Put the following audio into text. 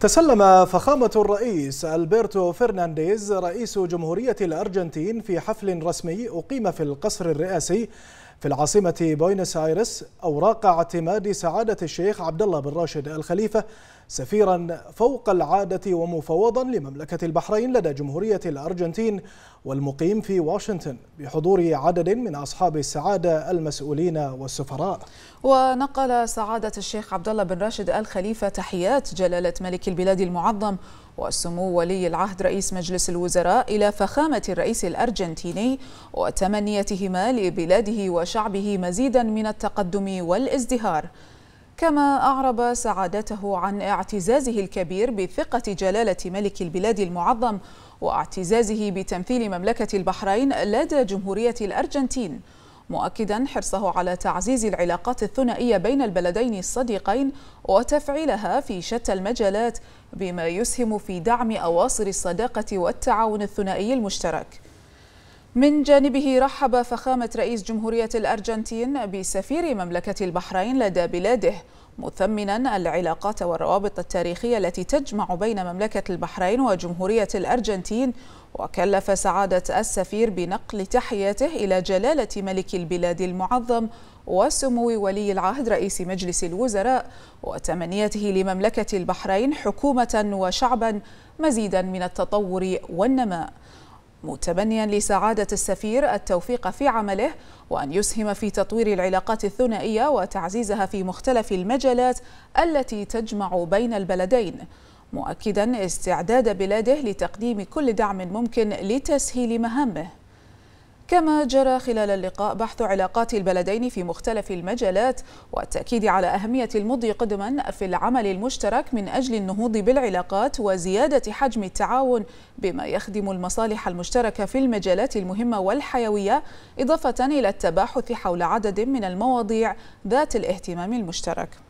تسلم فخامة الرئيس ألبرتو فرنانديز رئيس جمهورية الأرجنتين في حفل رسمي أقيم في القصر الرئاسي في العاصمة بوينس آيرس أوراق اعتماد سعادة الشيخ عبد الله بن راشد الخليفة سفيرا فوق العادة ومفوضا لمملكة البحرين لدى جمهورية الأرجنتين والمقيم في واشنطن بحضور عدد من أصحاب السعادة المسؤولين والسفراء ونقل سعادة الشيخ عبد الله بن راشد الخليفة تحيات جلالة ملك البلاد المعظم وسمو ولي العهد رئيس مجلس الوزراء إلى فخامة الرئيس الأرجنتيني وتمنيتهما لبلاده وشعبه مزيدا من التقدم والازدهار كما أعرب سعادته عن اعتزازه الكبير بثقة جلالة ملك البلاد المعظم واعتزازه بتمثيل مملكة البحرين لدى جمهورية الأرجنتين مؤكدا حرصه على تعزيز العلاقات الثنائية بين البلدين الصديقين وتفعيلها في شتى المجالات بما يسهم في دعم أواصر الصداقة والتعاون الثنائي المشترك من جانبه رحب فخامة رئيس جمهورية الأرجنتين بسفير مملكة البحرين لدى بلاده مثمنا العلاقات والروابط التاريخية التي تجمع بين مملكة البحرين وجمهورية الأرجنتين وكلف سعادة السفير بنقل تحياته إلى جلالة ملك البلاد المعظم وسمو ولي العهد رئيس مجلس الوزراء وتمنيته لمملكة البحرين حكومة وشعبا مزيدا من التطور والنماء متبنيا لسعادة السفير التوفيق في عمله وأن يسهم في تطوير العلاقات الثنائية وتعزيزها في مختلف المجالات التي تجمع بين البلدين مؤكدا استعداد بلاده لتقديم كل دعم ممكن لتسهيل مهامه كما جرى خلال اللقاء بحث علاقات البلدين في مختلف المجالات والتأكيد على أهمية المضي قدما في العمل المشترك من أجل النهوض بالعلاقات وزيادة حجم التعاون بما يخدم المصالح المشتركة في المجالات المهمة والحيوية إضافة إلى التباحث حول عدد من المواضيع ذات الاهتمام المشترك